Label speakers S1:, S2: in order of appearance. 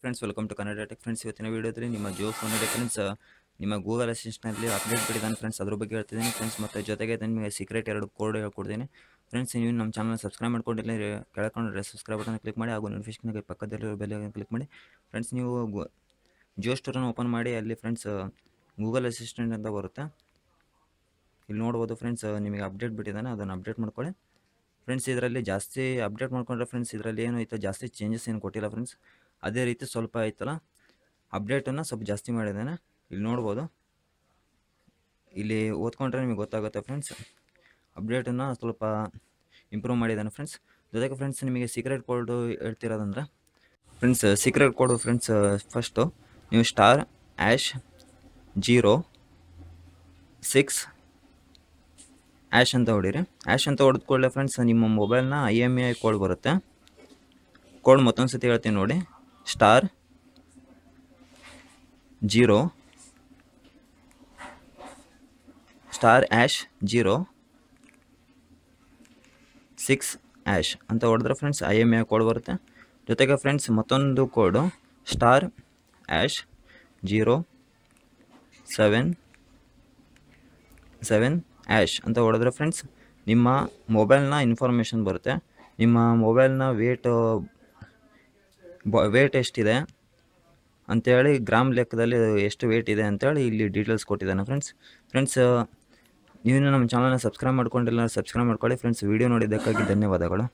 S1: friends welcome to Kannada tech friends ಇವತ್ತಿನ ವೀಡಿಯೋದಲ್ಲಿ ನಿಮ್ಮ ಜಿಯೋ ಇದೆ ಫ್ರೆಂಡ್ಸ್ ನಿಮ್ಮ ಗೂಗಲ್ ಅಸಿಸ್ಟೆಂಟ್ನಲ್ಲಿ ಅಪ್ಡೇಟ್ ಬಿಟ್ಟಿದ್ದಾನೆ ಫ್ರೆಂಡ್ಸ್ ಅದ್ರ ಬಗ್ಗೆ ಹೇಳ್ತಿದ್ದೀನಿ ಫ್ರೆಂಡ್ಸ್ ಮತ್ತು ಜೊತೆಗೆ ನಿಮಗೆ ಸೀಕ್ರೆಟ್ ಎರಡು ಕೋಡ್ ಹೇಳ್ಕೊಡ್ತೀನಿ ಫ್ರೆಂಡ್ಸ್ ನೀವು ನಮ್ಮ ಚಾನಲ್ ಸಬ್ಸ್ಕ್ರೈಬ್ ಮಾಡ್ಕೊಂಡಿಲ್ಲ ಕೆಳಕೊಂಡ್ರೆ ಸಬ್ಸ್ಕ್ರೈಬ್ ಬಟನ್ ಕ್ಲಿಕ್ ಮಾಡಿ ಹಾಗೂ ನೋಟಿಫಿಕೇಷನ್ಗೆ ಪಕ್ಕದಲ್ಲಿ ಬೆಲೆ ಕ್ಲಿಕ್ ಮಾಡಿ ಫ್ರೆಂಡ್ಸ್ ನೀವು ಜಿಯೋ ಸ್ಟೋರನ್ನು ಓಪನ್ ಮಾಡಿ ಅಲ್ಲಿ ಫ್ರೆಂಡ್ಸ್ ಗೂಗಲ್ ಅಸಿಸ್ಟೆಂಟ್ ಅಂತ ಬರುತ್ತೆ ಇಲ್ಲಿ ನೋಡ್ಬೋದು ಫ್ರೆಂಡ್ಸ್ ನಿಮಗೆ ಅಪ್ಡೇಟ್ ಬಿಟ್ಟಿದ್ದಾನೆ ಅದನ್ನು ಅಪ್ಡೇಟ್ ಮಾಡ್ಕೊಳ್ಳಿ ಫ್ರೆಂಡ್ಸ್ ಇದರಲ್ಲಿ ಜಾಸ್ತಿ ಅಪ್ಡೇಟ್ ಮಾಡ್ಕೊಂಡ್ರೆ ಫ್ರೆಂಡ್ಸ್ ಇದರಲ್ಲಿ ಏನು ಐತೆ ಜಾಸ್ತಿ ಚೇಂಜಸ್ ಏನು ಕೊಟ್ಟಿಲ್ಲ ಫ್ರೆಂಡ್ಸ್ ಅದೇ ರೀತಿ ಸ್ವಲ್ಪ ಆಯ್ತಲ್ಲ ಅಪ್ಡೇಟನ್ನು ಸ್ವಲ್ಪ ಜಾಸ್ತಿ ಮಾಡಿದ್ದಾನೆ ಇಲ್ಲಿ ನೋಡ್ಬೋದು ಇಲ್ಲಿ ಓದ್ಕೊಂಡ್ರೆ ನಿಮಗೆ ಗೊತ್ತಾಗುತ್ತೆ ಫ್ರೆಂಡ್ಸ್ ಅಪ್ಡೇಟನ್ನು ಸ್ವಲ್ಪ ಇಂಪ್ರೂವ್ ಮಾಡಿದ್ದಾನೆ ಫ್ರೆಂಡ್ಸ್ ಜೊತೆಗೆ ಫ್ರೆಂಡ್ಸ್ ನಿಮಗೆ ಸೀಕ್ರೆಟ್ ಕೋಡು ಹೇಳ್ತಿರೋದಂದ್ರೆ friends secret code friends first ನೀವು star hash zero six hash ಅಂತ ಹೊಡೀರಿ ಆ್ಯಶ್ ಅಂತ ಹೊಡೆದ್ಕೊಳ್ಳೆ ಫ್ರೆಂಡ್ಸ್ ನಿಮ್ಮ ಮೊಬೈಲ್ನ ಐ ಎಮ್ ಕೋಡ್ ಬರುತ್ತೆ ಕೋಡ್ ಮತ್ತೊಂದು ಸತಿ ಹೇಳ್ತೀನಿ ನೋಡಿ star zero star hash zero six hash ಅಂತ ಹೊಡೆದ್ರೆ friends I M E code ಬರುತ್ತೆ ಜೊತೆಗೆ ಫ್ರೆಂಡ್ಸ್ ಮತ್ತೊಂದು code star hash zero seven seven hash ಅಂತ ಹೊಡೆದ್ರೆ ಫ್ರೆಂಡ್ಸ್ ನಿಮ್ಮ ಮೊಬೈಲ್ನ ಇನ್ಫಾರ್ಮೇಷನ್ ಬರುತ್ತೆ ನಿಮ್ಮ ಮೊಬೈಲ್ನ ವೇಟ್ ಬ ವೇಟ್ ಎಷ್ಟಿದೆ ಅಂಥೇಳಿ ಗ್ರಾಮ್ ಲೆಕ್ಕದಲ್ಲಿ ಎಷ್ಟು ವೇಟ್ ಇದೆ ಅಂತೇಳಿ ಇಲ್ಲಿ ಡೀಟೇಲ್ಸ್ ಕೊಟ್ಟಿದ್ದಾನೆ ಫ್ರೆಂಡ್ಸ್ ಫ್ರೆಂಡ್ಸ್ ನೀವು ನಮ್ಮ ಚಾನಲ್ನ ಸಬ್ಸ್ಕ್ರೈಬ್ ಮಾಡ್ಕೊಂಡಿಲ್ಲ ಸಬ್ಸ್ಕ್ರೈಬ್ ಮಾಡ್ಕೊಳ್ಳಿ ಫ್ರೆಂಡ್ಸ್ ವೀಡಿಯೋ ನೋಡಿದ್ದಕ್ಕಾಗಿ ಧನ್ಯವಾದಗಳು